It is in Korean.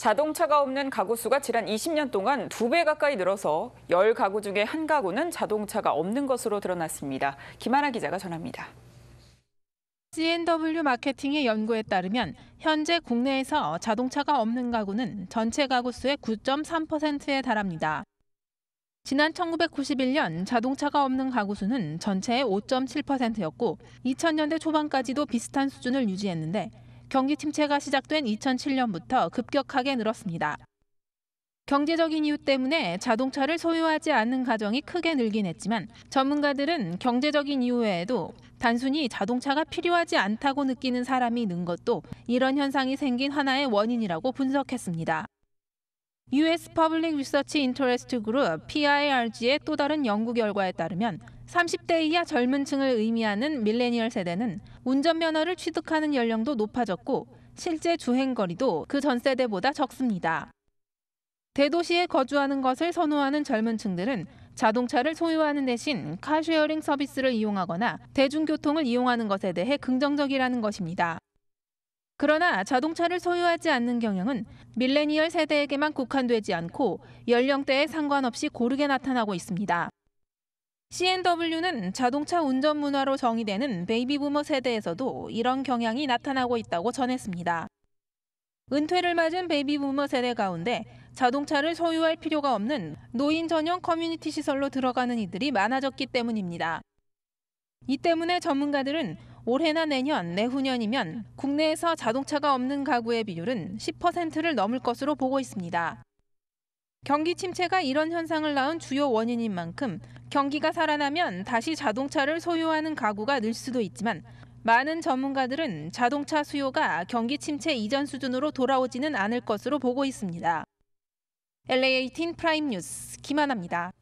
자동차가 없는 가구 수가 지난 20년 동안 두 배 가까이 늘어서 열 가구 중에 한 가구는 자동차가 없는 것으로 드러났습니다. 김하나 기자가 전합니다. C&W 마케팅의 연구에 따르면 현재 국내에서 자동차가 없는 가구는 전체 가구 수의 9.3%에 달합니다. 지난 1991년 자동차가 없는 가구 수는 전체의 5.7%였고 2000년대 초반까지도 비슷한 수준을 유지했는데 경기 침체가 시작된 2007년부터 급격하게 늘었습니다. 경제적인 이유 때문에 자동차를 소유하지 않는 가정이 크게 늘긴 했지만 전문가들은 경제적인 이유 외에도 단순히 자동차가 필요하지 않다고 느끼는 사람이 는 것도 이런 현상이 생긴 하나의 원인이라고 분석했습니다. US Public Research Interest Group PIRG의 또 다른 연구 결과에 따르면 30대 이하 젊은 층을 의미하는 밀레니얼 세대는 운전면허를 취득하는 연령도 높아졌고 실제 주행거리도 그 전 세대보다 적습니다. 대도시에 거주하는 것을 선호하는 젊은 층들은 자동차를 소유하는 대신 카쉐어링 서비스를 이용하거나 대중교통을 이용하는 것에 대해 긍정적이라는 것입니다. 그러나 자동차를 소유하지 않는 경향은 밀레니얼 세대에게만 국한되지 않고 연령대에 상관없이 고르게 나타나고 있습니다. CNW는 자동차 운전 문화로 정의되는 베이비부머 세대에서도 이런 경향이 나타나고 있다고 전했습니다. 은퇴를 맞은 베이비부머 세대 가운데 자동차를 소유할 필요가 없는 노인 전용 커뮤니티 시설로 들어가는 이들이 많아졌기 때문입니다. 이 때문에 전문가들은 올해나 내년, 내후년이면 국내에서 자동차가 없는 가구의 비율은 10%를 넘을 것으로 보고 있습니다. 경기 침체가 이런 현상을 낳은 주요 원인인 만큼 경기가 살아나면 다시 자동차를 소유하는 가구가 늘 수도 있지만 많은 전문가들은 자동차 수요가 경기 침체 이전 수준으로 돌아오지는 않을 것으로 보고 있습니다. LA 18 프라임 뉴스 김하나입니다.